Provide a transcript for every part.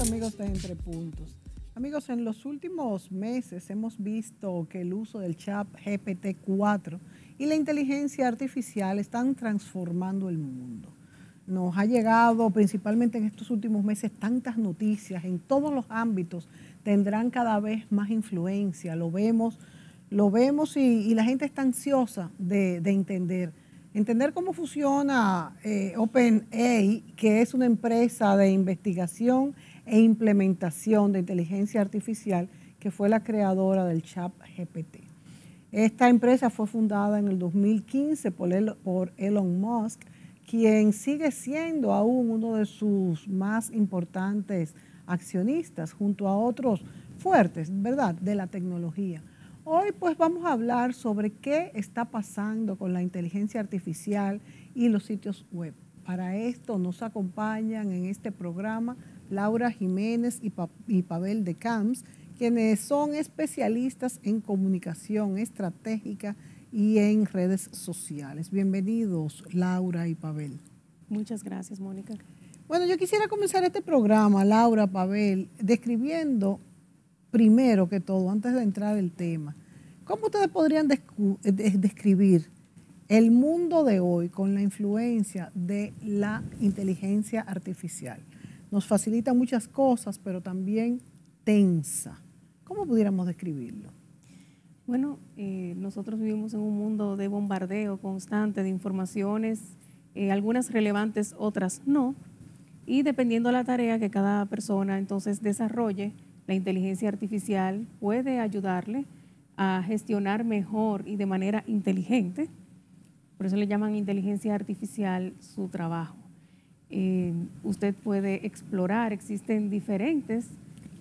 amigos de Entre Puntos. Amigos, en los últimos meses hemos visto que el uso del chat GPT-4 y la inteligencia artificial están transformando el mundo. Nos ha llegado principalmente en estos últimos meses tantas noticias en todos los ámbitos, tendrán cada vez más influencia, lo vemos, lo vemos y, la gente está ansiosa de, entender. Entender cómo funciona eh, OpenAI, que es una empresa de investigación e implementación de inteligencia artificial, que fue la creadora del chat GPT. Esta empresa fue fundada en el 2015 por Elon Musk, quien sigue siendo aún uno de sus más importantes accionistas junto a otros fuertes, ¿verdad?, de la tecnología. Hoy pues vamos a hablar sobre qué está pasando con la inteligencia artificial y los sitios web. Para esto nos acompañan en este programa Laura Jiménez y, Pavel de Camps, quienes son especialistas en comunicación estratégica y en redes sociales. Bienvenidos, Laura y Pavel. Muchas gracias, Mónica. Bueno, yo quisiera comenzar este programa, Laura, Pavel, describiendo primero que todo, antes de entrar al tema, ¿cómo ustedes podrían eh, describir el mundo de hoy con la influencia de la inteligencia artificial? nos facilita muchas cosas, pero también tensa. ¿Cómo pudiéramos describirlo? Bueno, eh, nosotros vivimos en un mundo de bombardeo constante de informaciones, eh, algunas relevantes, otras no, y dependiendo de la tarea que cada persona entonces desarrolle, la inteligencia artificial puede ayudarle a gestionar mejor y de manera inteligente, por eso le llaman inteligencia artificial su trabajo. Eh, usted puede explorar. Existen diferentes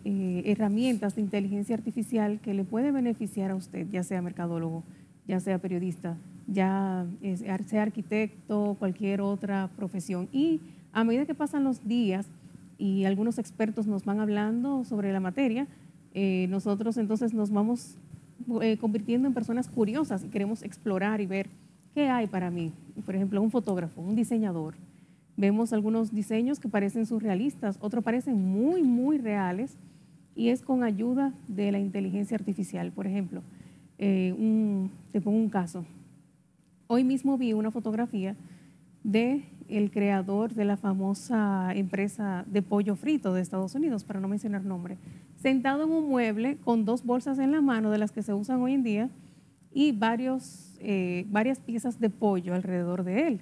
eh, herramientas de inteligencia artificial que le pueden beneficiar a usted, ya sea mercadólogo, ya sea periodista, ya sea arquitecto, cualquier otra profesión. Y a medida que pasan los días y algunos expertos nos van hablando sobre la materia, eh, nosotros entonces nos vamos convirtiendo en personas curiosas y queremos explorar y ver qué hay para mí. Por ejemplo, un fotógrafo, un diseñador, Vemos algunos diseños que parecen surrealistas, otros parecen muy, muy reales y es con ayuda de la inteligencia artificial. Por ejemplo, eh, te pongo un caso. Hoy mismo vi una fotografía de el creador de la famosa empresa de pollo frito de Estados Unidos, para no mencionar nombre, sentado en un mueble con dos bolsas en la mano de las que se usan hoy en día y varios, eh, varias piezas de pollo alrededor de él.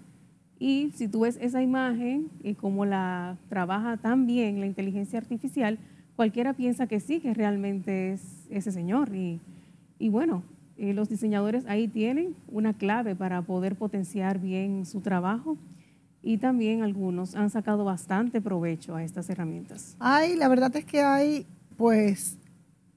Y si tú ves esa imagen y cómo la trabaja tan bien la inteligencia artificial, cualquiera piensa que sí, que realmente es ese señor. Y, y bueno, eh, los diseñadores ahí tienen una clave para poder potenciar bien su trabajo y también algunos han sacado bastante provecho a estas herramientas. Hay, la verdad es que hay pues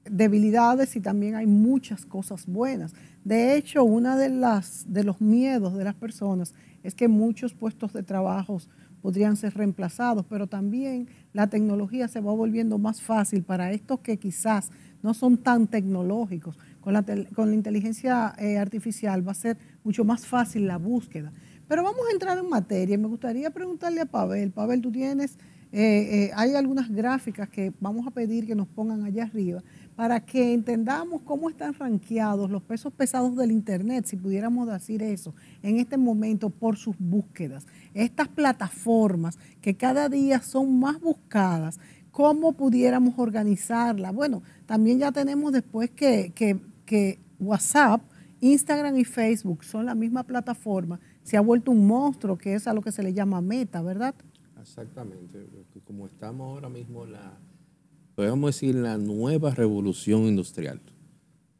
debilidades y también hay muchas cosas buenas. De hecho, uno de, las, de los miedos de las personas es que muchos puestos de trabajo podrían ser reemplazados, pero también la tecnología se va volviendo más fácil para estos que quizás no son tan tecnológicos. Con la, con la inteligencia eh, artificial va a ser mucho más fácil la búsqueda. Pero vamos a entrar en materia me gustaría preguntarle a Pavel. Pavel, tú tienes, eh, eh, hay algunas gráficas que vamos a pedir que nos pongan allá arriba, para que entendamos cómo están ranqueados los pesos pesados del Internet, si pudiéramos decir eso, en este momento por sus búsquedas. Estas plataformas que cada día son más buscadas, ¿cómo pudiéramos organizarlas? Bueno, también ya tenemos después que, que, que WhatsApp, Instagram y Facebook son la misma plataforma, se ha vuelto un monstruo, que es a lo que se le llama meta, ¿verdad? Exactamente, como estamos ahora mismo la podríamos decir la nueva revolución industrial,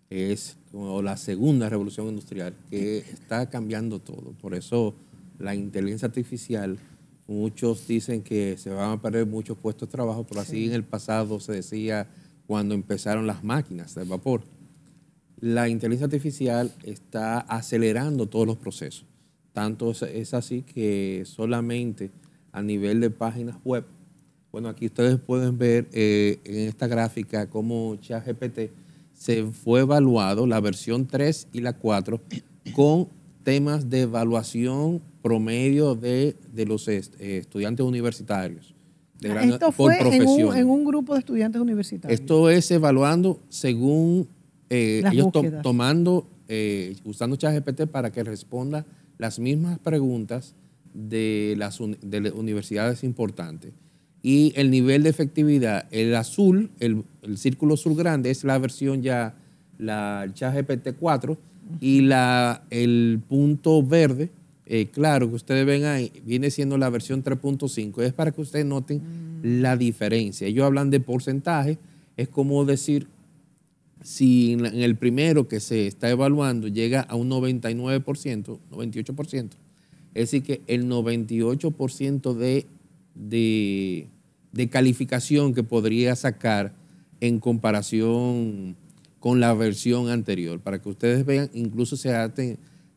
es o la segunda revolución industrial que está cambiando todo. Por eso la inteligencia artificial, muchos dicen que se van a perder muchos puestos de trabajo, pero así en el pasado se decía cuando empezaron las máquinas de vapor. La inteligencia artificial está acelerando todos los procesos. Tanto es así que solamente a nivel de páginas web bueno, aquí ustedes pueden ver eh, en esta gráfica cómo ChatGPT se fue evaluado, la versión 3 y la 4, con temas de evaluación promedio de, los eh, estudiantes universitarios. Ah, esto fue por en, un, en un, grupo de estudiantes universitarios. Esto es evaluando según eh, ellos tomando, eh, usando ChatGPT para que responda las mismas preguntas de las, de las universidades importantes y el nivel de efectividad, el azul, el, círculo azul grande es la versión ya, la GPT 4 y la, el punto verde, eh, claro que ustedes ven ahí, viene siendo la versión 3.5. Es para que ustedes noten mm. la diferencia. Ellos hablan de porcentaje, es como decir, si en el primero que se está evaluando llega a un 99%, 98%, es decir que el 98% de de, calificación que podría sacar en comparación con la versión anterior, para que ustedes vean, incluso se,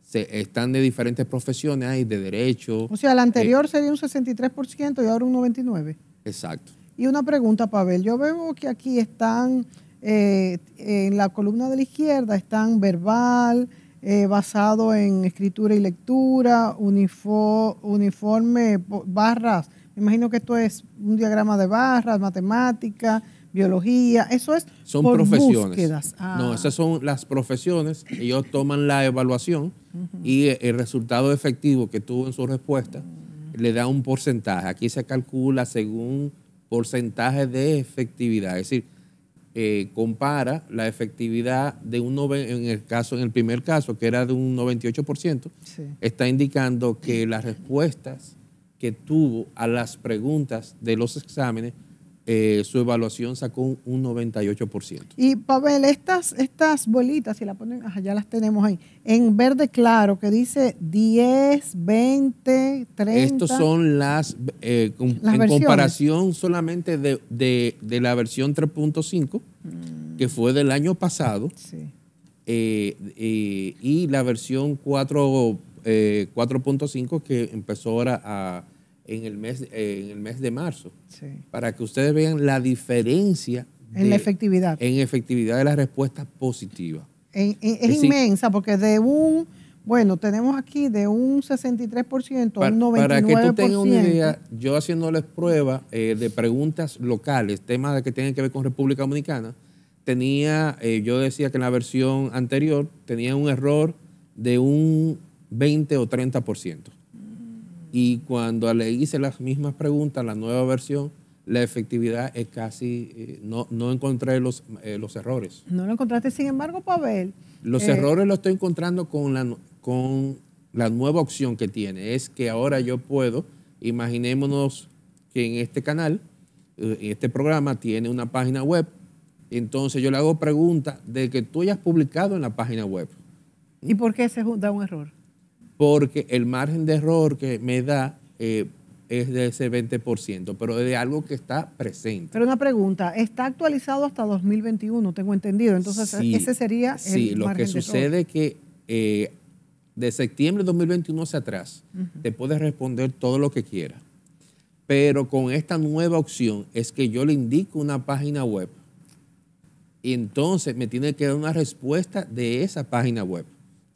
se están de diferentes profesiones, hay de derecho. O sea, la anterior eh, sería un 63% y ahora un 99%. Exacto. Y una pregunta, Pavel, yo veo que aquí están, eh, en la columna de la izquierda están verbal, eh, basado en escritura y lectura, uniforme, barras imagino que esto es un diagrama de barras, matemática, biología, eso es son profesiones. No, ah. esas son las profesiones, ellos toman la evaluación y eh, el resultado efectivo que tuvo en su respuesta le da un porcentaje. Aquí se calcula según porcentaje de efectividad, es decir, eh, compara la efectividad de un en el caso en el primer caso que era de un 98%, está indicando que las respuestas que tuvo a las preguntas de los exámenes, eh, su evaluación sacó un, 98%. Y Pavel, estas, estas bolitas, si la ponen, ya las tenemos ahí, en verde claro, que dice 10, 20, 30. Estos son las, eh, en comparación solamente de, la versión 3.5, mm. que fue del año pasado, eh, y la versión 4.5 que empezó ahora a en el mes, en el mes de marzo, para que ustedes vean la diferencia. en la efectividad. En efectividad de la respuesta positiva. es, inmensa, porque de un, bueno, tenemos aquí de un 63% a un 99%. Para que tú tengas una idea, yo haciéndoles pruebas eh, de preguntas locales, temas que tienen que ver con República Dominicana, tenía, eh, yo decía que en la versión anterior tenía un error de un 20 o 30%. Y cuando le hice las mismas preguntas, la nueva versión, la efectividad es casi, eh, no, no encontré los, eh, los errores. No lo encontraste, sin embargo, Pavel. Los eh, errores los estoy encontrando con la, con la nueva opción que tiene. Es que ahora yo puedo, imaginémonos que en este canal, en este programa, tiene una página web. Entonces yo le hago preguntas de que tú hayas publicado en la página web. ¿Y por qué se da un error? porque el margen de error que me da eh, es de ese 20%, pero de algo que está presente. Pero una pregunta, está actualizado hasta 2021, tengo entendido, entonces ese sería el Sí, lo que sucede es que eh, de septiembre de 2021 hacia atrás, te puedes responder todo lo que quieras, pero con esta nueva opción es que yo le indico una página web y entonces me tiene que dar una respuesta de esa página web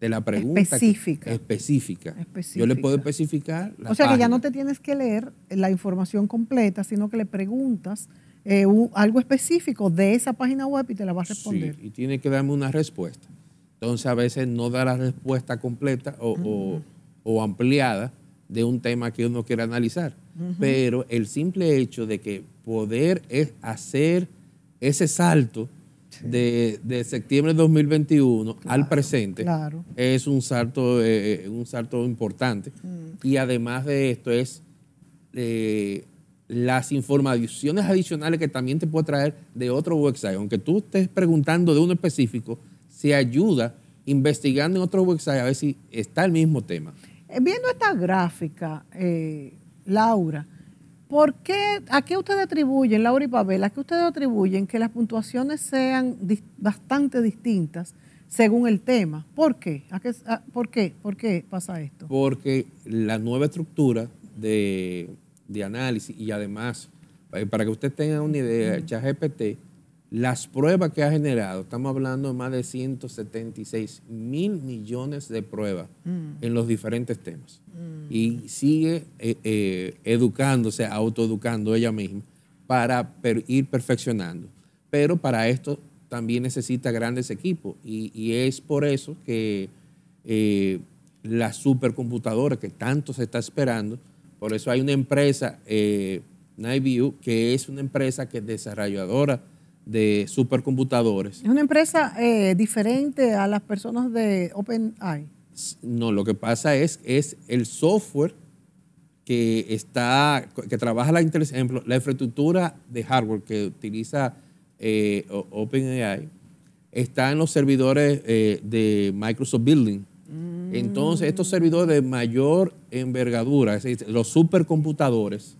la pregunta. Específica. específica. Yo le puedo especificar. o sea que ya no te tienes que leer la información completa, sino que le preguntas eh, algo específico de esa página web y te la va a responder. Sí, y tiene que darme una respuesta. Entonces a veces no da la respuesta completa o, mm. ampliada de un tema que uno quiere analizar. Pero el simple hecho de que poder es hacer ese salto de, septiembre de 2021 al presente claro. es un salto, eh, eh, un salto importante. Mm. Y además de esto es eh, las informaciones adicionales que también te puede traer de otro website. Aunque tú estés preguntando de uno específico, se ayuda investigando en otro website a ver si está el mismo tema. Viendo esta gráfica, Laura, ¿Por qué, ¿A qué ustedes atribuyen, Laura y Pavel, a qué ustedes atribuyen que las puntuaciones sean bastante distintas según el tema? ¿Por qué? ¿A qué por qué por qué pasa esto? Porque la nueva estructura de, análisis y además, eh, para que usted tenga una idea, el ChatGPT las pruebas que ha generado, estamos hablando de más de 176 mil millones de pruebas mm. en los diferentes temas. Mm. Y sigue eh, eh, educándose, autoeducando ella misma para ir perfeccionando. Pero para esto también necesita grandes equipos y, es por eso que eh, la supercomputadora que tanto se está esperando, por eso hay una empresa, NightView, que es una empresa que es desarrolladora de supercomputadores. ¿Es una empresa eh, diferente a las personas de OpenAI? No, lo que pasa es, es el software que está, que trabaja la, ejemplo, la infraestructura de hardware que utiliza eh, OpenAI está en los servidores eh, de Microsoft Building. Mm. Entonces, estos servidores de mayor envergadura, es decir, los supercomputadores,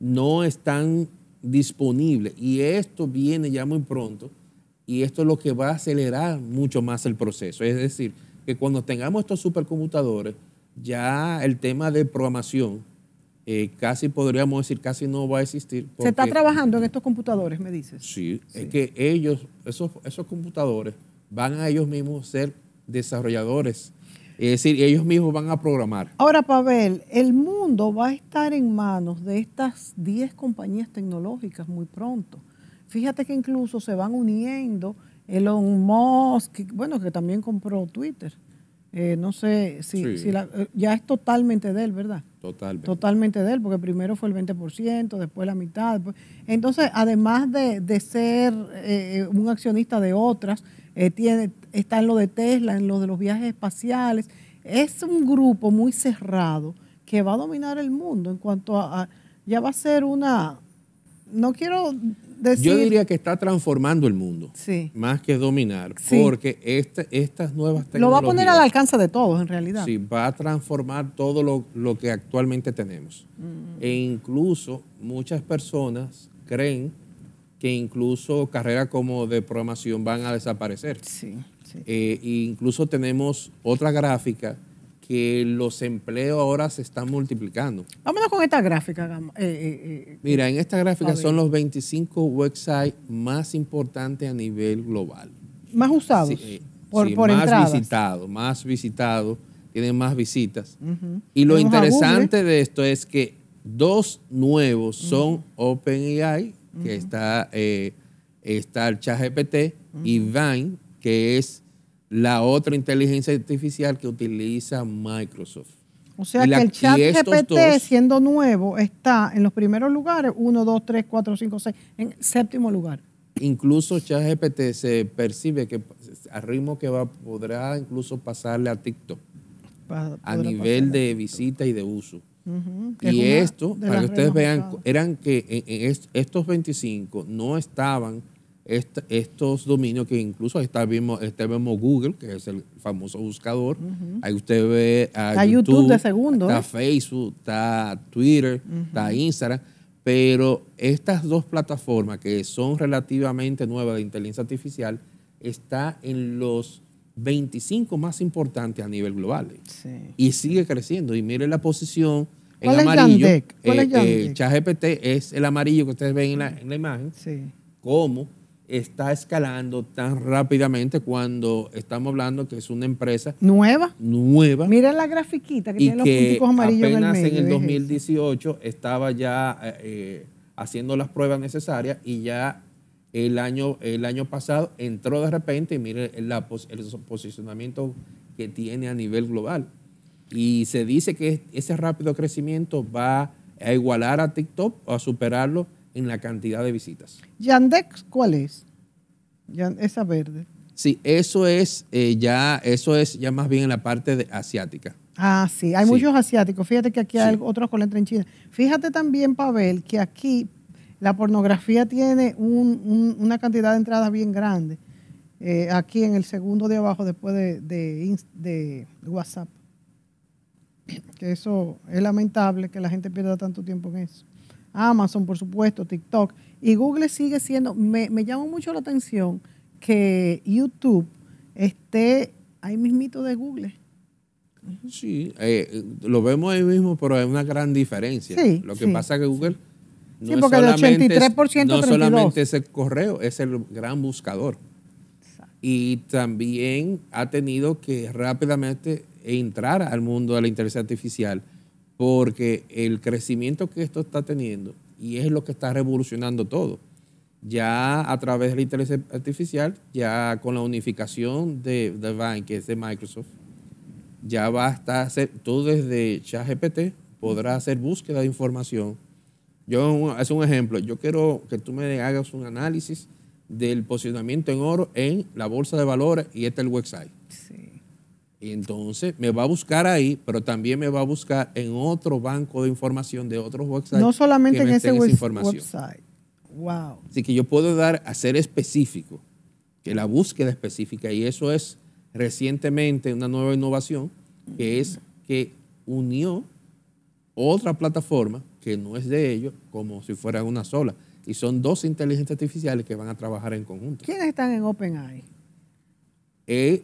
no están disponible. Y esto viene ya muy pronto y esto es lo que va a acelerar mucho más el proceso. Es decir, que cuando tengamos estos supercomputadores, ya el tema de programación eh, casi podríamos decir, casi no va a existir. Se está trabajando en estos computadores, me dices. Sí, es que ellos, esos, esos computadores, van a ellos mismos ser desarrolladores es decir, ellos mismos van a programar. Ahora, Pavel, el mundo va a estar en manos de estas 10 compañías tecnológicas muy pronto. Fíjate que incluso se van uniendo Elon Musk, bueno, que también compró Twitter. Eh, no sé si, eh, ya es totalmente de él, ¿verdad? Totalmente. Totalmente de él, porque primero fue el 20%, después la mitad. Entonces, además de, ser eh, un accionista de otras, tiene, está en lo de Tesla, en lo de los viajes espaciales. Es un grupo muy cerrado que va a dominar el mundo en cuanto a, ya va a ser una, no quiero decir... Yo diría que está transformando el mundo, sí. más que dominar, porque este estas nuevas tecnologías... Lo va a poner al alcance de todos, en realidad. Sí, va a transformar todo lo, que actualmente tenemos. Mm. E incluso muchas personas creen que incluso carreras como de programación van a desaparecer. Sí. Eh, incluso tenemos otra gráfica que los empleos ahora se están multiplicando. Vámonos con esta gráfica. Eh, eh, Mira, en esta gráfica son los 25 websites más importantes a nivel global. Más usados. por, sí, más entradas. visitados, más visitados, tienen más visitas. Y lo interesante de esto es que dos nuevos son OpenAI, que está, está el ChatGPT, y Vine, que es la otra inteligencia artificial que utiliza Microsoft. O sea que el chat GPT, siendo nuevo, está en los primeros lugares, 1, 2, 3, 4, 5, 6, en séptimo lugar. Incluso ChatGPT se percibe que a ritmo que va podrá incluso pasarle a TikTok a nivel de visita y de uso. Y esto, para que ustedes vean, eran que e-, e-, estos 25 no estaban estos dominios que incluso está mismo, este mismo Google, que es el famoso buscador. Ahí usted ve a está YouTube, de segundo. Está ¿eh? Facebook, está Twitter, está Instagram. Pero estas dos plataformas que son relativamente nuevas de inteligencia artificial está en los 25 más importantes a nivel global. ¿eh? Sí. Y sigue creciendo. Y mire la posición en amarillo. Eh, es eh, es es el amarillo que ustedes ven en la, imagen. Sí. ¿Cómo? está escalando tan rápidamente cuando estamos hablando que es una empresa nueva. Nueva. Mira la grafiquita que tiene los punticos amarillos en el, en el 2018 estaba ya eh, eh, haciendo las pruebas necesarias y ya el año, el año pasado entró de repente y mire la, el posicionamiento que tiene a nivel global. Y se dice que ese rápido crecimiento va a igualar a TikTok, a superarlo en la cantidad de visitas. Yandex, ¿cuál es? Esa verde. Sí, eso es eh, ya, eso es ya más bien en la parte asiática. Ah, sí, hay muchos asiáticos. Fíjate que aquí hay otros con la en China. Fíjate también, Pavel, que aquí la pornografía tiene una cantidad de entradas bien grande. Eh, aquí en el segundo de abajo, después de WhatsApp. Que eso es lamentable que la gente pierda tanto tiempo en eso. Amazon, por supuesto, TikTok. Y Google sigue siendo, me, me llama mucho la atención que YouTube esté ahí mismito de Google. Sí, eh, lo vemos ahí mismo, pero hay una gran diferencia. lo que pasa es que Google no, solamente, es el correo, es el gran buscador. Y también ha tenido que rápidamente entrar al mundo de la inteligencia artificial porque el crecimiento que esto está teniendo, y es lo que está revolucionando todo, ya a través de la inteligencia artificial, ya con la unificación de, de que es de Microsoft, ya va a estar, tú desde ChatGPT podrás hacer búsqueda de información. Yo, es un ejemplo, yo quiero que tú me hagas un análisis del posicionamiento en oro en la bolsa de valores y este es el website. Sí. Y entonces me va a buscar ahí, pero también me va a buscar en otro banco de información de otros websites. No solamente en ese website. Wow. Así que yo puedo dar, a ser específico, que la búsqueda específica, y eso es recientemente una nueva innovación, que es que unió otra plataforma que no es de ellos como si fuera una sola. Y son dos inteligencias artificiales que van a trabajar en conjunto. ¿Quiénes están en OpenAI?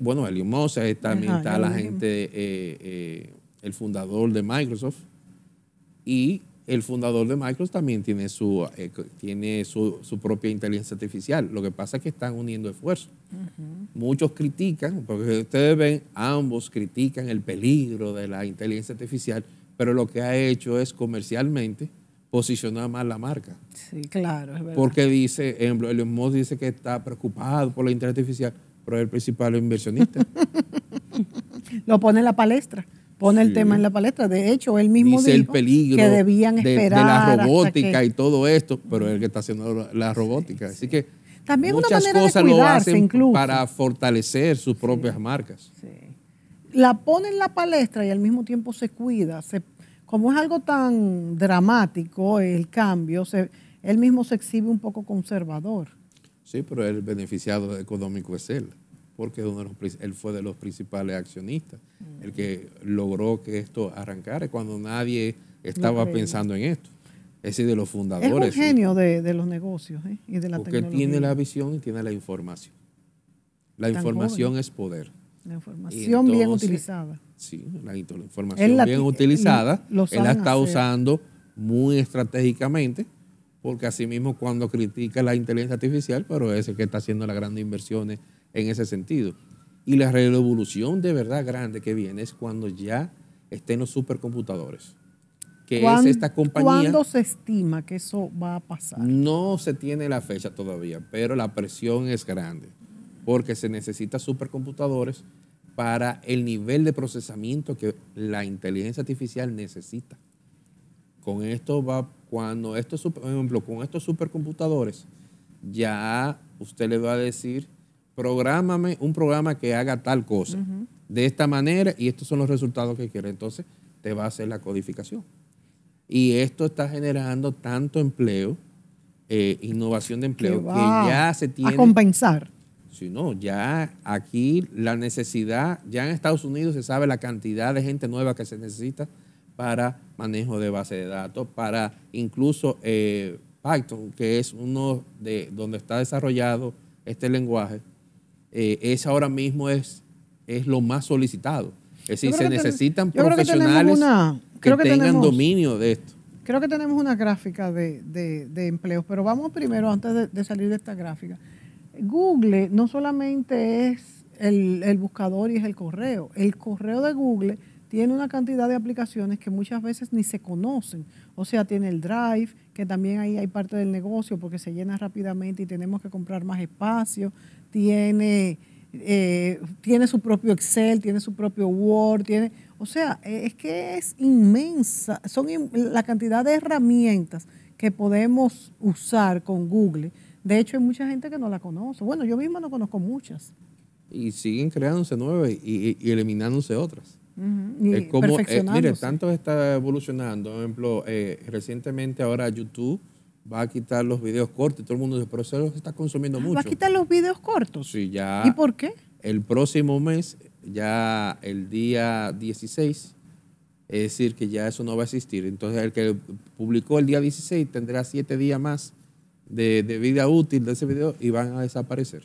bueno, Elon Musk, también está la gente, eh, eh, el fundador de Microsoft. Y el fundador de Microsoft también tiene, su, eh, tiene su, propia inteligencia artificial. Lo que pasa es que están uniendo esfuerzos. Muchos critican, porque ustedes ven, ambos critican el peligro de la inteligencia artificial, pero lo que ha hecho es comercialmente posicionar más la marca. Sí, claro, es verdad. Porque dice, ejemplo, Elon dice que está preocupado por la inteligencia artificial el principal inversionista. Lo pone en la palestra, pone el tema en la palestra. De hecho, él mismo Dice que debían esperar. De, la robótica y todo esto, pero es el que está haciendo la, robótica. Así que También una manera de hacen incluso. para fortalecer sus propias marcas. La pone en la palestra y al mismo tiempo se cuida. Se, como es algo tan dramático el cambio, se, él mismo se exhibe un poco conservador. Sí, pero el beneficiado económico es él porque él fue de los principales accionistas, el mm. que logró que esto arrancara cuando nadie estaba pensando en esto. Es de los fundadores. Es un genio de, los negocios ¿eh? y de la tecnología. porque tiene la visión y tiene la información. La información es poder. La información bien utilizada. Sí, la, información bien utilizada. Él, la está usando muy estratégicamente, porque asimismo cuando critica la inteligencia artificial, pero es el que está haciendo las grandes inversiones en ese sentido. Y la revolución de verdad grande que viene es cuando ya estén los supercomputadores, ¿Cuándo se estima que eso va a pasar? No se tiene la fecha todavía, pero la presión es grande, porque se necesitan supercomputadores para el nivel de procesamiento que la inteligencia artificial necesita. Con esto va, cuando por ejemplo, con estos supercomputadores, ya usted le va a decir prográmame un programa que haga tal cosa, de esta manera, y estos son los resultados que quiero. Entonces, te va a hacer la codificación. Y esto está generando tanto empleo, eh, innovación de empleo, que, ya se tiene... A compensar. Si no, ya aquí la necesidad, ya en Estados Unidos se sabe la cantidad de gente nueva que se necesita para manejo de base de datos, para incluso eh, Python, que es uno de donde está desarrollado este lenguaje, eh, es ahora mismo es, es lo más solicitado. Es decir, se necesitan profesionales que, tengan dominio de esto. Creo que tenemos una gráfica de, de, empleos, pero vamos primero, antes de, salir de esta gráfica. Google no solamente es el, el buscador y es el correo. El correo de Google tiene una cantidad de aplicaciones que muchas veces ni se conocen. O sea, tiene el Drive, que también ahí hay parte del negocio porque se llena rápidamente y tenemos que comprar más espacio tiene, eh, tiene su propio Excel, tiene su propio Word, tiene, o sea, e, es que es inmensa, son la cantidad de herramientas que podemos usar con Google. De hecho, hay mucha gente que no la conoce. Bueno, yo misma no conozco muchas. Y siguen creándose nuevas y, eliminándose otras. es como, eh, mire, tanto está evolucionando. Por ejemplo, eh, recientemente ahora YouTube va a quitar los videos cortos. Todo el mundo dice, pero eso los está consumiendo mucho. Ah, ¿Va a quitar los videos cortos? Sí, ya. ¿Y por qué? El próximo mes, ya el día 16, es decir, que ya eso no va a existir. Entonces, el que publicó el día 16 tendrá siete días más de vida útil de ese video y van a desaparecer.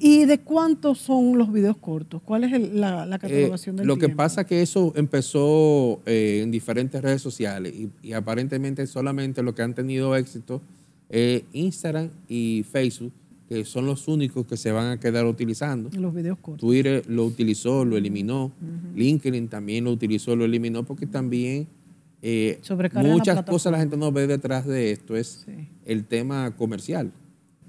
¿Y de cuántos son los videos cortos? ¿Cuál es la, la, eh, catalogación del Lo que pasa es que eso empezó eh, en diferentes redes sociales y, aparentemente solamente lo que han tenido éxito es Instagram y Facebook, que son los únicos que se van a quedar utilizando. Los videos cortos. Twitter lo utilizó, lo eliminó. LinkedIn también lo utilizó, lo eliminó porque también eh, muchas cosas la gente no ve detrás de esto. Es el tema comercial.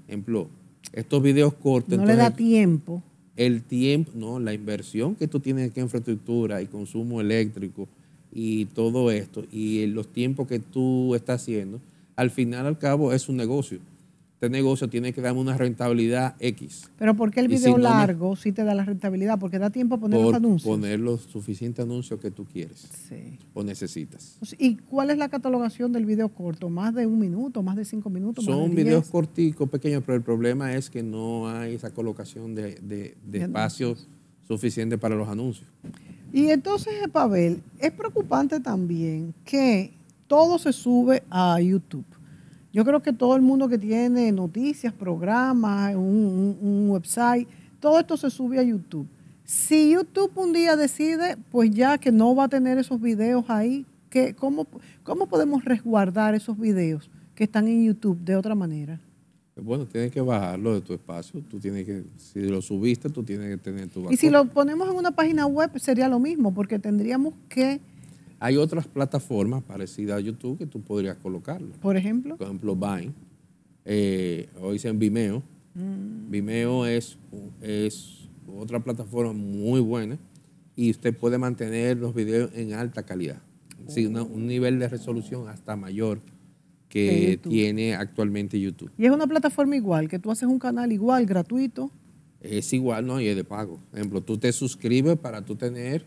Ejemplo, estos videos cortos. No le da tiempo. El tiempo, no, la inversión que tú tienes en infraestructura y consumo eléctrico y todo esto, y los tiempos que tú estás haciendo, al final al cabo es un negocio este negocio tiene que darme una rentabilidad X. Pero ¿por qué el video largo sí te da la rentabilidad? Porque da tiempo a poner los anuncios. Poner los suficientes anuncios que tú quieres o necesitas. ¿Y cuál es la catalogación del video corto? ¿Más de un minuto, más de cinco minutos? Son más de videos corticos, pequeños, pero el problema es que no hay esa colocación de, de, suficiente espacios para los anuncios. Y entonces, Pavel, es preocupante también que todo se sube a YouTube yo creo que todo el mundo que tiene noticias, programas, un, website, todo esto se sube a YouTube. Si YouTube un día decide, pues ya que no va a tener esos videos ahí, ¿qué, cómo, ¿cómo podemos resguardar esos videos que están en YouTube de otra manera? Bueno, tienes que bajarlo de tu espacio, tú tienes que, si lo subiste, tú tienes que tener tu... Y si lo ponemos en una página web sería lo mismo, porque tendríamos que hay otras plataformas parecidas a YouTube que tú podrías colocarlo. Por ejemplo. Por ejemplo, Vine. Eh, hoy dicen Vimeo. Mm. Vimeo es, es otra plataforma muy buena y usted puede mantener los videos en alta calidad. un nivel de resolución hasta mayor que tiene actualmente YouTube. Y es una plataforma igual, que tú haces un canal igual, gratuito. Es igual, ¿no? Y es de pago. Por ejemplo, tú te suscribes para tú tener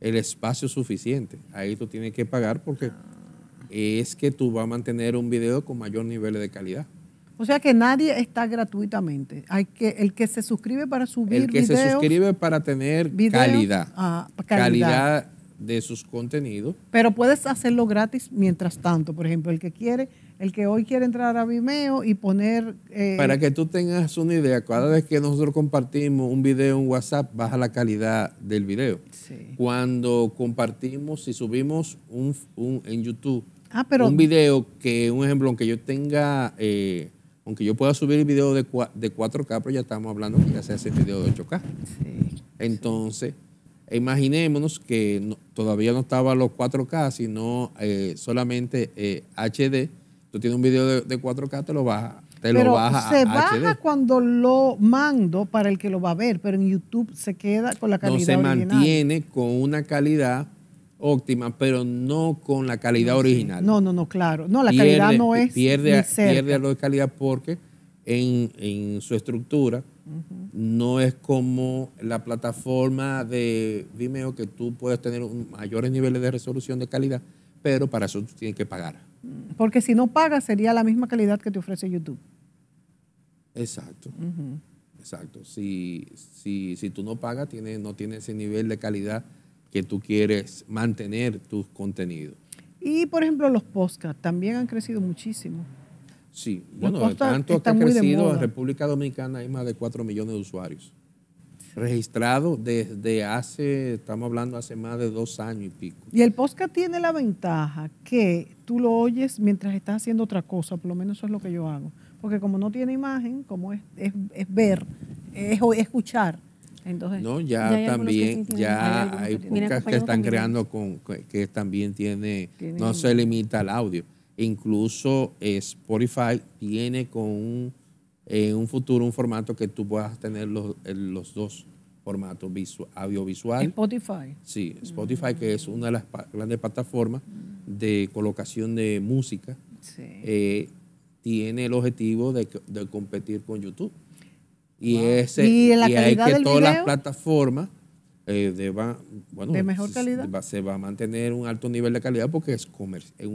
el espacio suficiente. Ahí tú tienes que pagar porque es que tú vas a mantener un video con mayor nivel de calidad. O sea que nadie está gratuitamente. Hay que el que se suscribe para subir el que se suscribe para tener calidad, ah, calidad, calidad de sus contenidos. Pero puedes hacerlo gratis mientras tanto. Por ejemplo, el que quiere el que hoy quiere entrar a Vimeo y poner... Eh, Para que tú tengas una idea, cada vez que nosotros compartimos un video en WhatsApp, baja la calidad del video. Sí. Cuando compartimos, y subimos un, en YouTube ah, un video que, un ejemplo, aunque yo tenga, eh, aunque yo pueda subir el video de, 4K, pero ya estamos hablando que ya se hace el video de 8K. Sí. Entonces imaginémonos que todavía no estaba los 4K, sino eh, solamente HD Tú tienes un video de, 4K, te lo baja. Te lo baja se baja cuando lo mando para el que lo va a ver, pero en YouTube se queda con la calidad. original. No se mantiene con una calidad óptima, pero no con la calidad original. No, no, no, claro. No, la calidad no es. Pierde, pierde algo de calidad porque en, su estructura no es como la plataforma de Vimeo que tú puedes tener mayores niveles de resolución de calidad, pero para eso tú tienes que pagar. Porque si no pagas sería la misma calidad que te ofrece YouTube. Exacto. Exacto. Si, si, tú no pagas, tiene no tienes ese nivel de calidad que tú quieres mantener tus contenidos. Y por ejemplo, los podcasts también han crecido muchísimo. Sí, bueno, tanto que ha crecido en República Dominicana hay más de 4 millones de usuarios registrado desde hace, estamos hablando hace más de dos años y pico. Y el podcast tiene la ventaja que tú lo oyes mientras estás haciendo otra cosa, por lo menos eso es lo que yo hago. Porque como no tiene imagen, como es, es, ver, es, escuchar, entonces, no, ya, también, ya hay, que están creando con que también tiene, tiene, no se limita al audio. Incluso Spotify tiene con un en un futuro un formato que tú puedas tener los, dos formatos, audiovisual. Spotify. Sí, mm. Spotify, que es una de las grandes plataformas de colocación de música, eh, tiene el objetivo de, competir con YouTube. Y, ese, y, que todas las plataformas eh, de, mejor calidad. Se va, a mantener un alto nivel de calidad porque es, es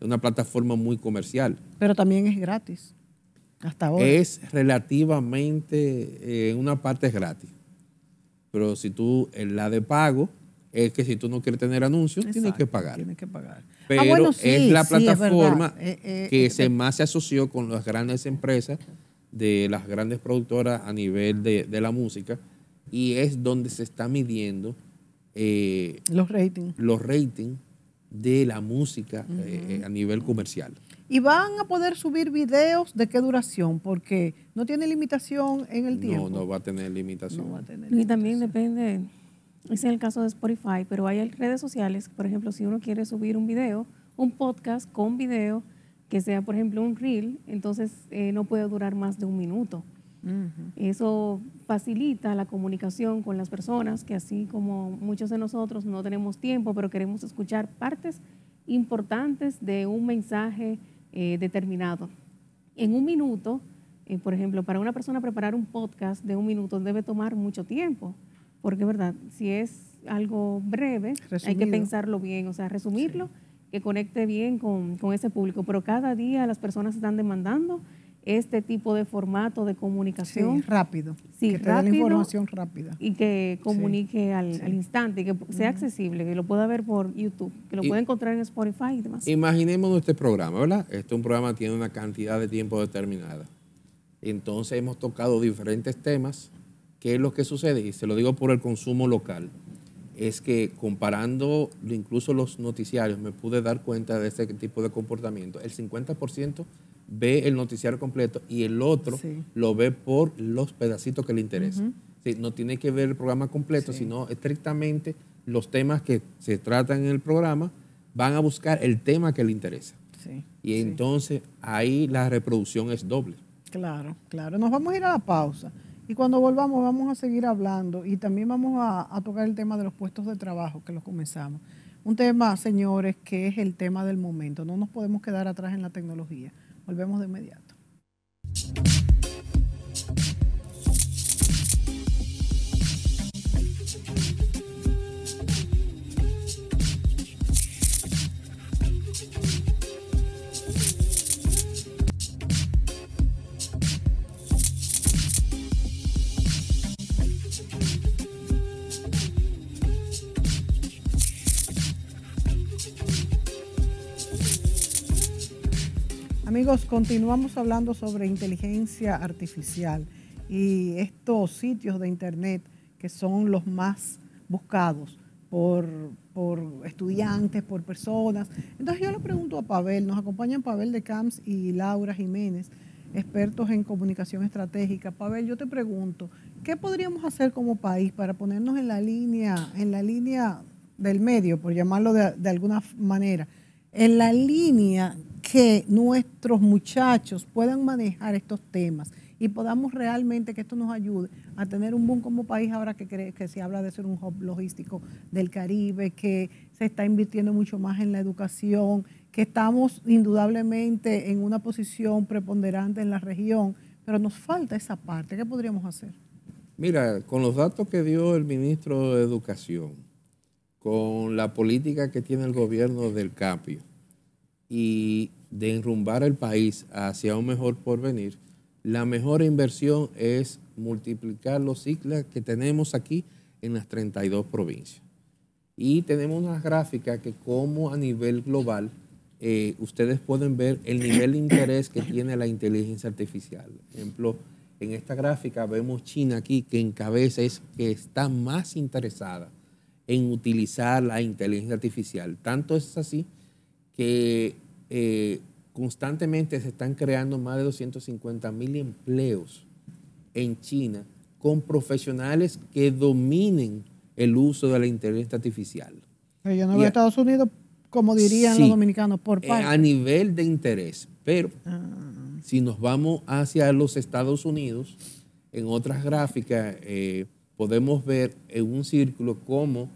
una plataforma muy comercial. Pero también es gratis. Es relativamente en eh, una parte es gratis. Pero si tú, en la de pago, es que si tú no quieres tener anuncios, tienes que pagar. pagar. Ah, Pero es la plataforma eh, eh, que se más se asoció con las grandes empresas de las grandes productoras a nivel de, de la música y es donde se está midiendo los ratings los rating de la música a nivel comercial. Y van a poder subir videos de qué duración, porque no tiene limitación en el tiempo. No, no va a tener limitación. y también depende, es el caso de Spotify, pero hay redes sociales, por ejemplo, si uno quiere subir un video, un podcast con video, que sea, por ejemplo, un reel, entonces eh, no puede durar más de un minuto. Eso facilita la comunicación con las personas, que así como muchos de nosotros no tenemos tiempo, pero queremos escuchar partes importantes de un mensaje eh, determinado. En un minuto, eh, por ejemplo, para una persona preparar un podcast de un minuto debe tomar mucho tiempo, porque verdad, si es algo breve, hay que pensarlo bien, o sea, resumirlo, que conecte bien con, con ese público, pero cada día las personas están demandando este tipo de formato de comunicación. rápido. Sí, que te dé la información rápida. Y que comunique al, instante, que sea accesible, que lo pueda ver por YouTube, que lo pueda encontrar en Spotify y demás. Imaginémonos este programa, ¿verdad? Este un programa tiene una cantidad de tiempo determinada. Entonces hemos tocado diferentes temas. ¿Qué es lo que sucede? Y se lo digo por el consumo local. Es que comparando incluso los noticiarios, me pude dar cuenta de ese tipo de comportamiento. El 50% ve el noticiario completo y el otro lo ve por los pedacitos que le interesan. no tiene que ver el programa completo, sino estrictamente los temas que se tratan en el programa van a buscar el tema que le interesa. y entonces ahí la reproducción es doble. Claro, claro. Nos vamos a ir a la pausa. Y cuando volvamos vamos a seguir hablando y también vamos a, a tocar el tema de los puestos de trabajo que los comenzamos. Un tema, señores, que es el tema del momento. No nos podemos quedar atrás en la tecnología. Volvemos de inmediato. continuamos hablando sobre inteligencia artificial y estos sitios de Internet que son los más buscados por, estudiantes, por personas. Entonces yo le pregunto a Pavel, nos acompañan Pavel de Camps y Laura Jiménez, expertos en comunicación estratégica. Pavel, yo te pregunto, ¿qué podríamos hacer como país para ponernos en la línea, en la línea del medio, por llamarlo de, de alguna manera? en la línea que nuestros muchachos puedan manejar estos temas y podamos realmente que esto nos ayude a tener un buen como país ahora que, que se habla de ser un hub logístico del Caribe, que se está invirtiendo mucho más en la educación, que estamos indudablemente en una posición preponderante en la región, pero nos falta esa parte. ¿Qué podríamos hacer? Mira, con los datos que dio el ministro de Educación, con la política que tiene el gobierno del cambio y de enrumbar el país hacia un mejor porvenir, la mejor inversión es multiplicar los ciclos que tenemos aquí en las 32 provincias. Y tenemos una gráfica que como a nivel global, eh, ustedes pueden ver el nivel de interés que tiene la inteligencia artificial. Por ejemplo, en esta gráfica vemos China aquí que encabeza es que está más interesada en utilizar la inteligencia artificial. Tanto es así que eh, constantemente se están creando más de 250 mil empleos en China con profesionales que dominen el uso de la inteligencia artificial. yo no veo Estados Unidos, como dirían los dominicanos, por eh, parte. a nivel de interés, pero ah. si nos vamos hacia los Estados Unidos, en otras gráficas eh, podemos ver en un círculo cómo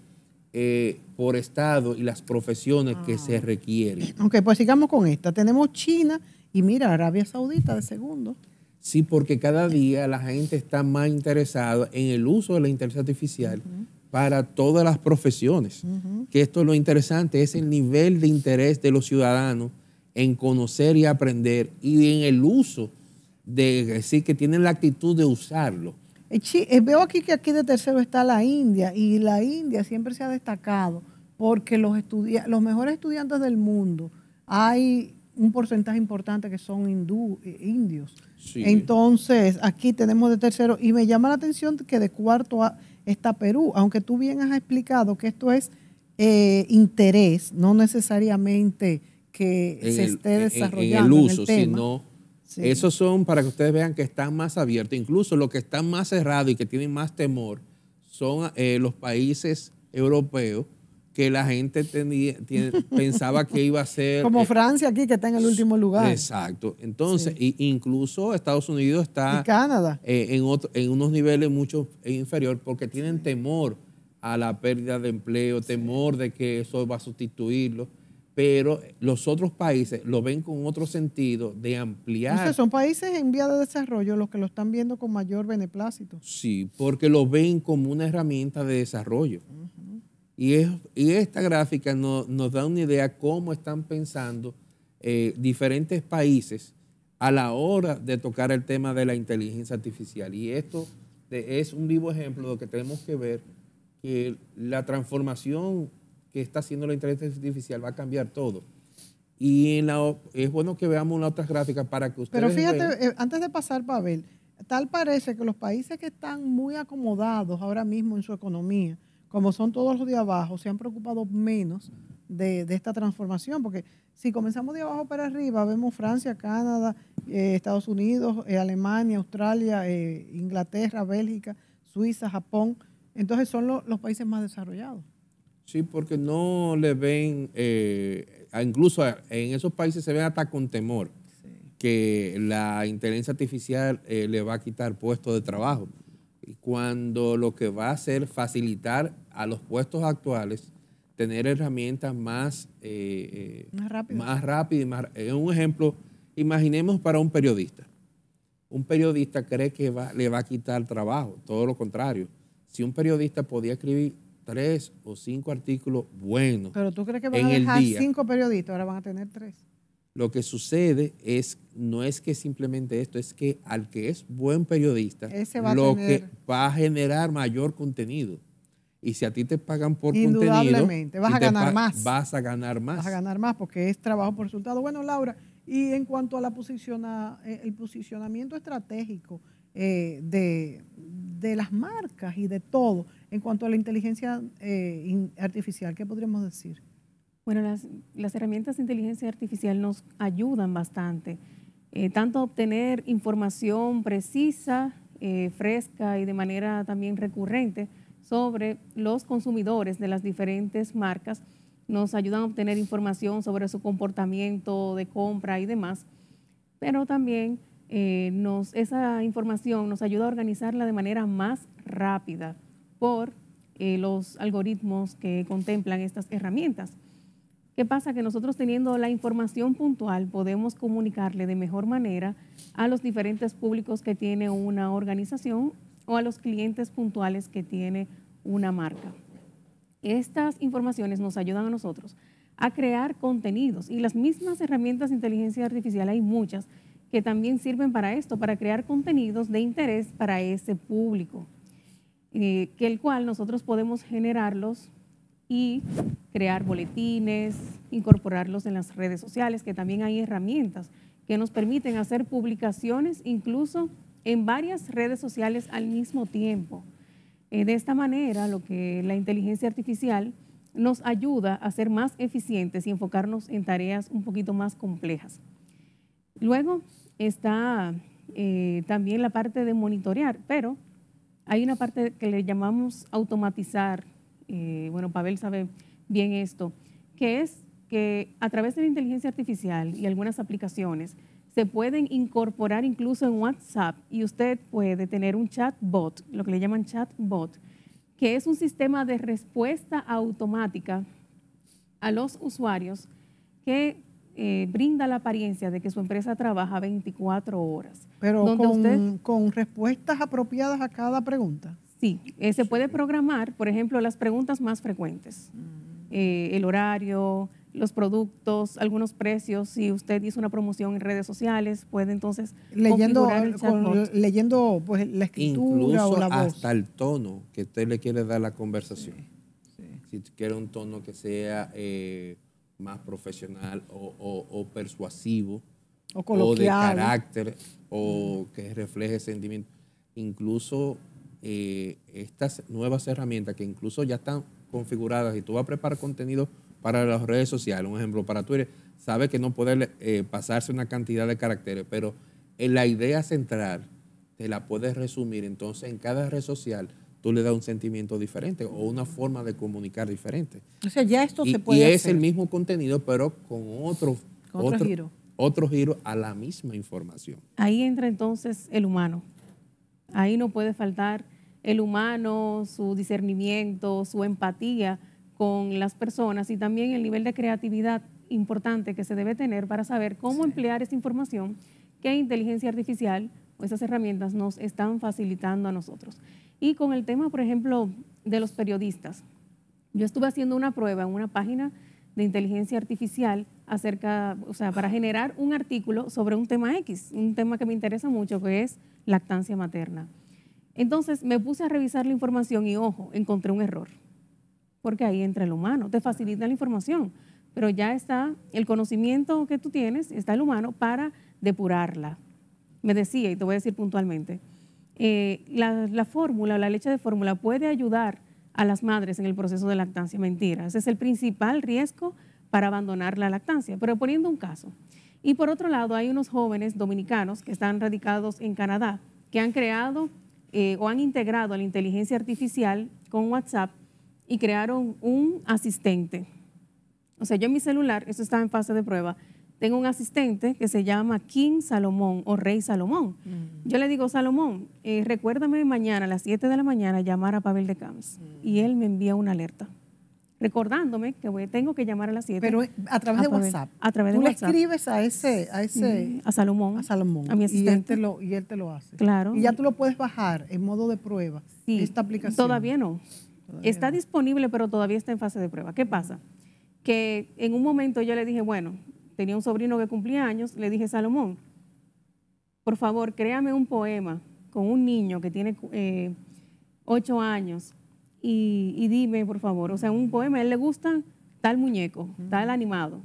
eh, por estado y las profesiones que se ah. requieren. Ok, pues sigamos con esta. Tenemos China y mira, Arabia Saudita de segundo. Sí, porque cada día la gente está más interesada en el uso de la inteligencia artificial para todas las profesiones. Que esto es lo interesante, es el nivel de interés de los ciudadanos en conocer y aprender y en el uso de decir que tienen la actitud de usarlo. Eh, eh, veo aquí que aquí de tercero está la India y la India siempre se ha destacado porque los, los mejores estudiantes del mundo hay un porcentaje importante que son hindú, eh, indios. Entonces, aquí tenemos de tercero y me llama la atención que de cuarto está Perú, aunque tú bien has explicado que esto es interés, no necesariamente que se esté desarrollando en el uso, sino esos son para que ustedes vean que están más abiertos. Incluso los que están más cerrados y que tienen más temor son eh, los países europeos que la gente pensaba que iba a ser... Como eh, Francia aquí, que está en el último lugar. Exacto. Entonces, incluso Estados Unidos está... Eh, en, en unos niveles mucho inferior porque tienen temor a la pérdida de empleo, temor de que eso va a sustituirlo pero los otros países lo ven con otro sentido de ampliar. Entonces son países en vía de desarrollo los que lo están viendo con mayor beneplácito. Sí, porque lo ven como una herramienta de desarrollo. y, esta gráfica nos da una idea cómo están pensando eh, diferentes países a la hora de tocar el tema de la inteligencia artificial. Y esto es un vivo ejemplo de lo que tenemos que ver, que la transformación que está haciendo la inteligencia artificial va a cambiar todo. Y es bueno que veamos una otras gráficas para que ustedes. Pero fíjate, eh, antes de pasar, Pavel, tal parece que los países que están muy acomodados ahora mismo en su economía, como son todos los de abajo, se han preocupado menos de, esta transformación, porque si comenzamos de abajo para arriba, vemos Francia, Canadá, eh, Estados Unidos, eh, Alemania, Australia, Inglaterra, Bélgica, Suiza, Japón, entonces son los países más desarrollados. Sí, porque no le ven, eh, incluso en esos países se ven hasta con temor que la inteligencia artificial eh, le va a quitar puestos de trabajo. Y cuando lo que va a hacer facilitar a los puestos actuales tener herramientas más, eh, más rápidas. un ejemplo, imaginemos para un periodista. Un periodista cree que le va a quitar trabajo, todo lo contrario. Si un periodista podía escribir tres o cinco artículos buenos. Pero tú crees que van a dejar cinco periodistas, ahora van a tener tres. Lo que sucede es, no es que simplemente esto, es que al que es buen periodista, lo que va a generar mayor contenido. Y si a ti te pagan por Indudablemente, vas a ganar más. Vas a ganar más. Vas a ganar más porque es trabajo por resultado. Bueno, Laura, y en cuanto a la posiciona, eh, el posicionamiento estratégico eh, de, de las marcas y de todo, en cuanto a la inteligencia eh, artificial, ¿qué podríamos decir? Bueno, las, herramientas de inteligencia artificial nos ayudan bastante, eh, tanto a obtener información precisa, eh, fresca y de manera también recurrente sobre los consumidores de las diferentes marcas. Nos ayudan a obtener información sobre su comportamiento de compra y demás, pero también nos, esa información nos ayuda a organizarla de manera más rápida por eh, los algoritmos que contemplan estas herramientas. ¿Qué pasa? Que nosotros teniendo la información puntual podemos comunicarle de mejor manera a los diferentes públicos que tiene una organización o a los clientes puntuales que tiene una marca. Estas informaciones nos ayudan a nosotros a crear contenidos y las mismas herramientas de inteligencia artificial, hay muchas que también sirven para esto, para crear contenidos de interés para ese público. Eh, que el cual nosotros podemos generarlos y crear boletines, incorporarlos en las redes sociales, que también hay herramientas que nos permiten hacer publicaciones incluso en varias redes sociales al mismo tiempo. Eh, de esta manera, lo que la inteligencia artificial nos ayuda a ser más eficientes y enfocarnos en tareas un poquito más complejas. Luego está eh, también la parte de monitorear, pero hay una parte que le llamamos automatizar, eh, bueno, Pavel sabe bien esto, que es que a través de la inteligencia artificial y algunas aplicaciones se pueden incorporar incluso en WhatsApp y usted puede tener un chatbot, lo que le llaman chatbot, que es un sistema de respuesta automática a los usuarios que eh, brinda la apariencia de que su empresa trabaja 24 horas. Pero con, respuestas apropiadas a cada pregunta. Sí, eh, se puede programar, por ejemplo, las preguntas más frecuentes, mm. eh, el horario, los productos, algunos precios. Si usted hizo una promoción en redes sociales, puede entonces leyendo, leyendo pues, la escritura Incluso o la hasta hasta el tono que usted le quiere dar a la conversación. Si quiere un tono que sea más profesional o, persuasivo o, de carácter o que refleje sentimiento. Incluso eh, estas nuevas herramientas que incluso ya están configuradas y tú vas a preparar contenido para las redes sociales, un ejemplo para Twitter, sabes que no puede eh, pasarse una cantidad de caracteres, pero la idea central te la puedes resumir entonces en cada red social tú le das un sentimiento diferente o una forma de comunicar diferente. O sea, ya esto se puede. Y es el mismo contenido, pero con otro, otro, giro. a la misma información. Ahí entra entonces el humano. Ahí no puede faltar el humano, su discernimiento, su empatía con las personas y también el nivel de creatividad importante que se debe tener para saber cómo emplear esa información qué inteligencia artificial o esas herramientas nos están facilitando a nosotros. Y con el tema, por ejemplo, de los periodistas. Yo estuve haciendo una prueba en una página de inteligencia artificial acerca, o sea, para generar un artículo sobre un tema X, un tema que me interesa mucho, que es lactancia materna. Entonces me puse a revisar la información y, ojo, encontré un error, porque ahí entra el humano, te facilita la información, pero ya está el conocimiento que tú tienes, está el humano para depurarla. Me decía, y te voy a decir puntualmente, eh, la, fórmula o la leche de fórmula puede ayudar a las madres en el proceso de lactancia. Mentira, ese es el principal riesgo para abandonar la lactancia. Pero poniendo un caso. Y por otro lado, hay unos jóvenes dominicanos que están radicados en Canadá, que han creado eh, o han integrado la inteligencia artificial con WhatsApp y crearon un asistente. O sea, yo en mi celular, eso está en fase de prueba, tengo un asistente que se llama King Salomón o Rey Salomón. Mm. Yo le digo, Salomón, eh, recuérdame mañana a las 7 de la mañana llamar a Pavel de Camps. Mm. Y él me envía una alerta recordándome que tengo que llamar a las 7. Pero eh, a través de WhatsApp. A través de Tú le escribes a ese, a ese. A Salomón. A Salomón. A mi asistente. Y él te lo, hace. Claro. Y ya tú lo puedes bajar en modo de prueba. Sí. Esta aplicación. Todavía no. está disponible, pero todavía está en fase de prueba. ¿Qué pasa? Que en un momento yo le dije, bueno, tenía un sobrino que cumplía años, le dije, Salomón, por favor, créame un poema con un niño que tiene eh, ocho años y, dime, por favor, o sea, un poema, a él le gusta tal muñeco, tal animado.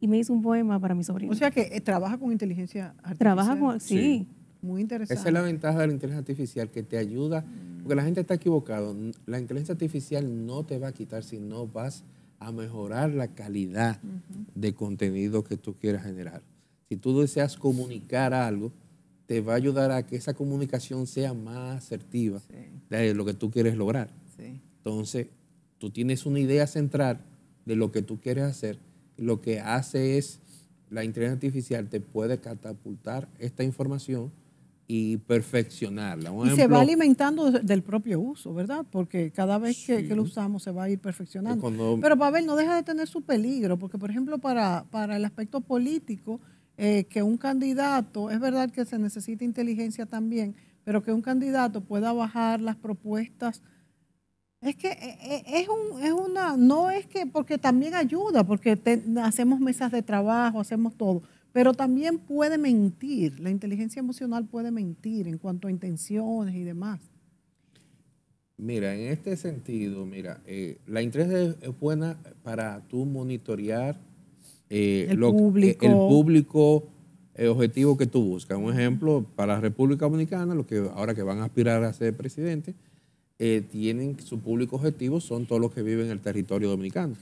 Y me hizo un poema para mi sobrino. O sea que eh, trabaja con inteligencia artificial. Trabaja con, sí. Muy interesante. Esa es la ventaja de la inteligencia artificial, que te ayuda, porque la gente está equivocada. La inteligencia artificial no te va a quitar si no vas a mejorar la calidad de contenido que tú quieras generar. Si tú deseas comunicar algo, te va a ayudar a que esa comunicación sea más asertiva de lo que tú quieres lograr. Entonces, tú tienes una idea central de lo que tú quieres hacer. Lo que hace es, la inteligencia artificial te puede catapultar esta información y perfeccionarla. y se va alimentando del propio uso, ¿verdad? Porque cada vez que, lo usamos se va a ir perfeccionando. Pero Pavel, no deja de tener su peligro, porque por ejemplo para, el aspecto político, eh, que un candidato, es verdad que se necesita inteligencia también, pero que un candidato pueda bajar las propuestas. Es que eh, eh, es, un, es una, no es que, porque también ayuda, porque hacemos mesas de trabajo, hacemos todo, pero también puede mentir, la inteligencia emocional puede mentir en cuanto a intenciones y demás. Mira, en este sentido, mira, eh, la inteligencia es buena para tú monitorear eh, eh, el, público. el, público. objetivo que tú buscas. Un ejemplo, para la República Dominicana, los que ahora que van a aspirar a ser presidente, tienen su público objetivo, son todos los que viven en el territorio dominicano.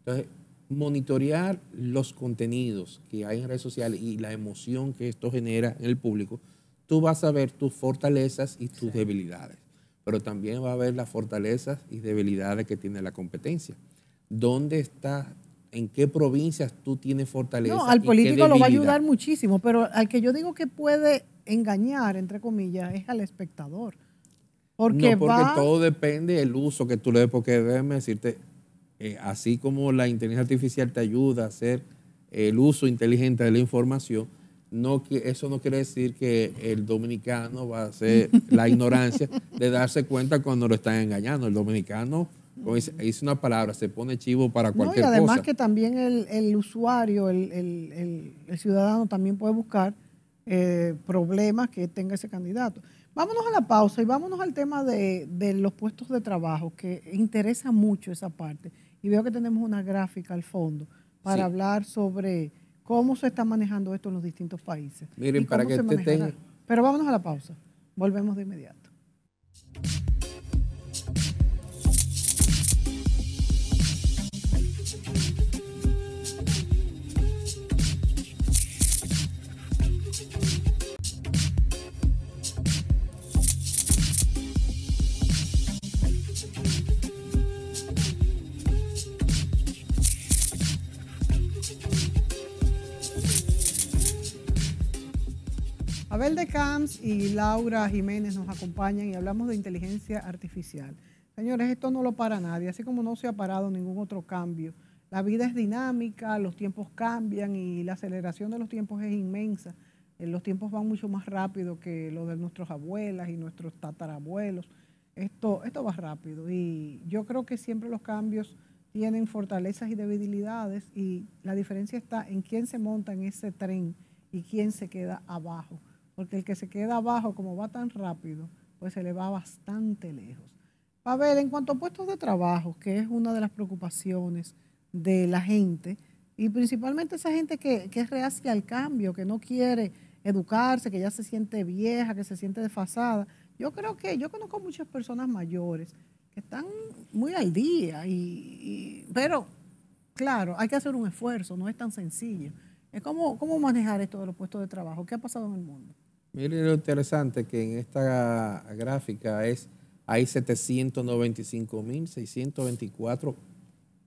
Entonces, monitorear los contenidos que hay en redes sociales y la emoción que esto genera en el público, tú vas a ver tus fortalezas y tus debilidades, pero también va a ver las fortalezas y debilidades que tiene la competencia. ¿Dónde está en qué provincias tú tienes fortaleza. No, al político lo va a ayudar muchísimo, pero al que yo digo que puede engañar, entre comillas, es al espectador. Porque no, porque todo depende del uso que tú le des, porque déjame decirte, eh, así como la inteligencia artificial te ayuda a hacer el uso inteligente de la información, no, eso no quiere decir que el dominicano va a ser la ignorancia de darse cuenta cuando lo están engañando. El dominicano, como una palabra, se pone chivo para cualquier cosa. además que también el, usuario, el, ciudadano también puede buscar eh, problemas que tenga ese candidato. Vámonos a la pausa y vámonos al tema de los puestos de trabajo, que interesa mucho esa parte y veo que tenemos una gráfica al fondo para hablar sobre cómo se está manejando esto en los distintos países. Miren, para que usted tenga... Pero vámonos a la pausa. Volvemos de inmediato. Abel de Camps y Laura Jiménez nos acompañan y hablamos de inteligencia artificial. Señores, esto no lo para nadie, así como no se ha parado ningún otro cambio. La vida es dinámica, los tiempos cambian y la aceleración de los tiempos es inmensa. Eh, los tiempos van mucho más rápido que los de nuestras abuelas y nuestros tatarabuelos. Esto, esto va rápido y yo creo que siempre los cambios tienen fortalezas y debilidades y la diferencia está en quién se monta en ese tren y quién se queda abajo porque el que se queda abajo, como va tan rápido, pues se le va bastante lejos. ver en cuanto a puestos de trabajo, que es una de las preocupaciones de la gente, y principalmente esa gente que, que es reacia al cambio, que no quiere educarse, que ya se siente vieja, que se siente desfasada. Yo creo que yo conozco muchas personas mayores que están muy al día, y, pero claro, hay que hacer un esfuerzo, no es tan sencillo. Es cómo manejar esto de los puestos de trabajo. ¿Qué ha pasado en el mundo? Miren lo interesante que en esta gráfica es, hay 795.624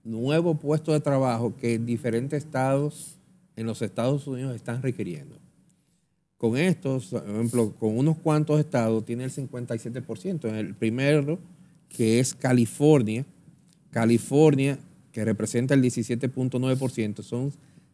nuevos puestos de trabajo que diferentes estados en los Estados Unidos están requiriendo. Con estos, por ejemplo, con unos cuantos estados tiene el 57%. En el primero, que es California, California, que representa el 17.9%, son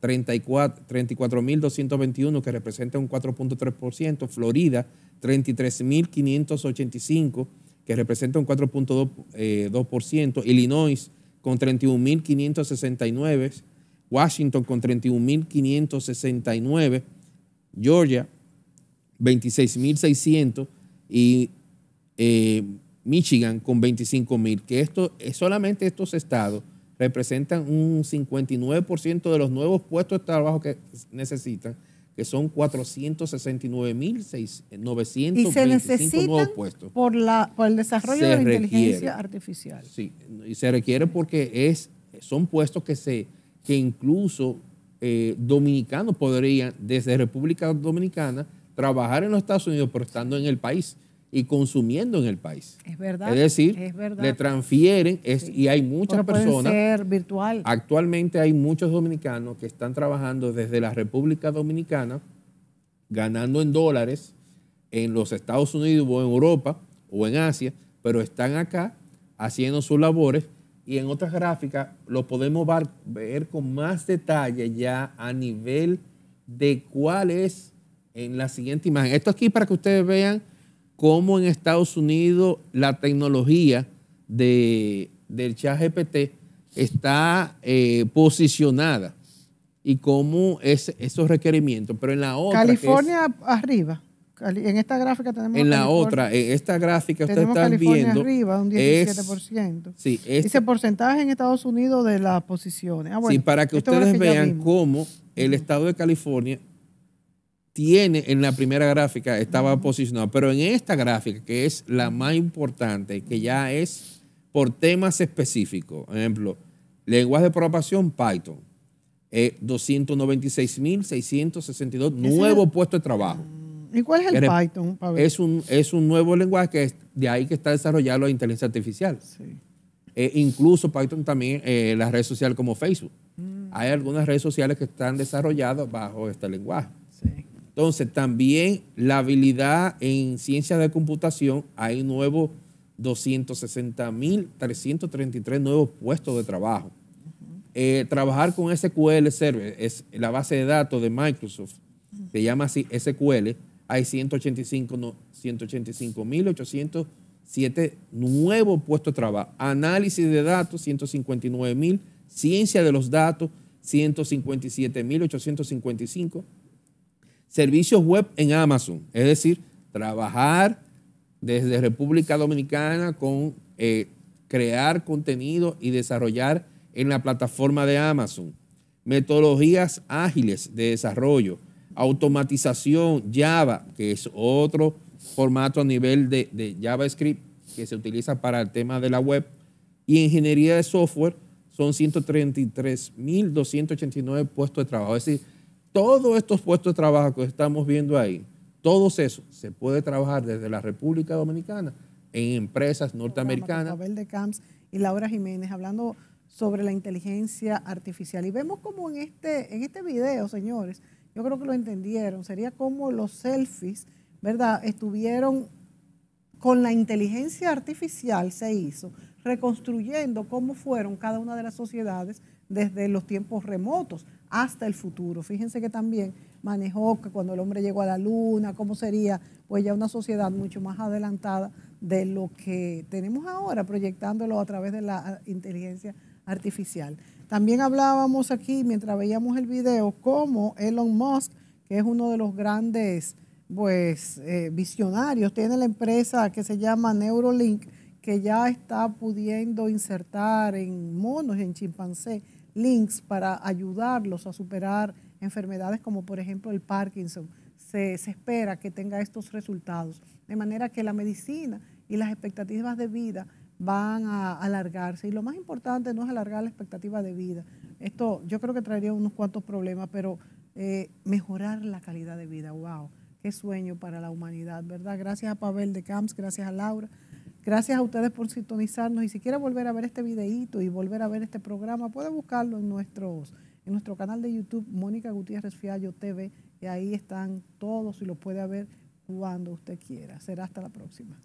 34.221, que representa un 4.3%, Florida 33.585, que representa un 4.2%, eh, Illinois con 31.569, Washington con 31.569, Georgia 26.600 y eh, Michigan con 25.000, que esto es solamente estos estados representan un 59% de los nuevos puestos de trabajo que necesitan, que son 469.925 nuevos puestos. Por, la, por el desarrollo de la inteligencia artificial. Sí, y se requiere porque es, son puestos que, se, que incluso eh, dominicanos podrían, desde República Dominicana, trabajar en los Estados Unidos, pero estando en el país y consumiendo en el país. Es verdad. Es decir, le transfieren y hay muchas personas. Ser virtual. Actualmente hay muchos dominicanos que están trabajando desde la República Dominicana, ganando en dólares en los Estados Unidos o en Europa o en Asia, pero están acá haciendo sus labores y en otras gráficas lo podemos ver con más detalle ya a nivel de cuál es en la siguiente imagen. Esto aquí para que ustedes vean cómo en Estados Unidos la tecnología de, del chat GPT está eh, posicionada y cómo esos requerimientos. Pero en la otra... California arriba. En esta gráfica tenemos. En la otra, en esta gráfica ustedes están viendo. arriba, un 17%. Es, sí, este porcentaje en Estados Unidos de las posiciones. Ah, sí, para que ustedes vean cómo el estado de California tiene en la primera gráfica, estaba posicionado, pero en esta gráfica, que es la más importante, que ya es por temas específicos, por ejemplo, lenguaje de programación Python, eh, 296.662 nuevos puestos de trabajo. Mm, ¿Y cuál es el Python? Es un, es un nuevo lenguaje que es, de ahí que está desarrollado la inteligencia artificial. Sí. Eh, incluso Python también, eh, las redes sociales como Facebook. Mm. Hay algunas redes sociales que están desarrolladas bajo este lenguaje. Sí. Entonces, también la habilidad en ciencias de computación, hay nuevos 260.333 nuevos puestos de trabajo. Eh, trabajar con SQL Server, es la base de datos de Microsoft, se llama así SQL, hay 185 185.807 nuevos puestos de trabajo. Análisis de datos, 159.000. Ciencia de los datos, 157.855 servicios web en Amazon, es decir, trabajar desde República Dominicana con eh, crear contenido y desarrollar en la plataforma de Amazon, metodologías ágiles de desarrollo, automatización Java, que es otro formato a nivel de, de JavaScript que se utiliza para el tema de la web, y ingeniería de software son 133.289 puestos de trabajo. Es decir, todos estos puestos de trabajo que estamos viendo ahí, todos esos se puede trabajar desde la República Dominicana en empresas norteamericanas. Abel de Camps y Laura Jiménez hablando sobre la inteligencia artificial. Y vemos como en este, en este video, señores, yo creo que lo entendieron, sería como los selfies, ¿verdad? Estuvieron con la inteligencia artificial, se hizo, reconstruyendo cómo fueron cada una de las sociedades desde los tiempos remotos hasta el futuro. Fíjense que también manejó que cuando el hombre llegó a la luna, cómo sería pues ya una sociedad mucho más adelantada de lo que tenemos ahora, proyectándolo a través de la inteligencia artificial. También hablábamos aquí, mientras veíamos el video, cómo Elon Musk, que es uno de los grandes pues, eh, visionarios, tiene la empresa que se llama Neurolink, que ya está pudiendo insertar en monos y en chimpancés links para ayudarlos a superar enfermedades como por ejemplo el Parkinson. Se, espera que tenga estos resultados. De manera que la medicina y las expectativas de vida van a alargarse. Y lo más importante no es alargar la expectativa de vida. Esto yo creo que traería unos cuantos problemas, pero eh, mejorar la calidad de vida. ¡Wow! Qué sueño para la humanidad, ¿verdad? Gracias a Pavel de Camps, gracias a Laura. Gracias a ustedes por sintonizarnos y si quiere volver a ver este videíto y volver a ver este programa, puede buscarlo en, en nuestro canal de YouTube, Mónica Gutiérrez Fiallo TV, y ahí están todos y lo puede ver cuando usted quiera. Será hasta la próxima.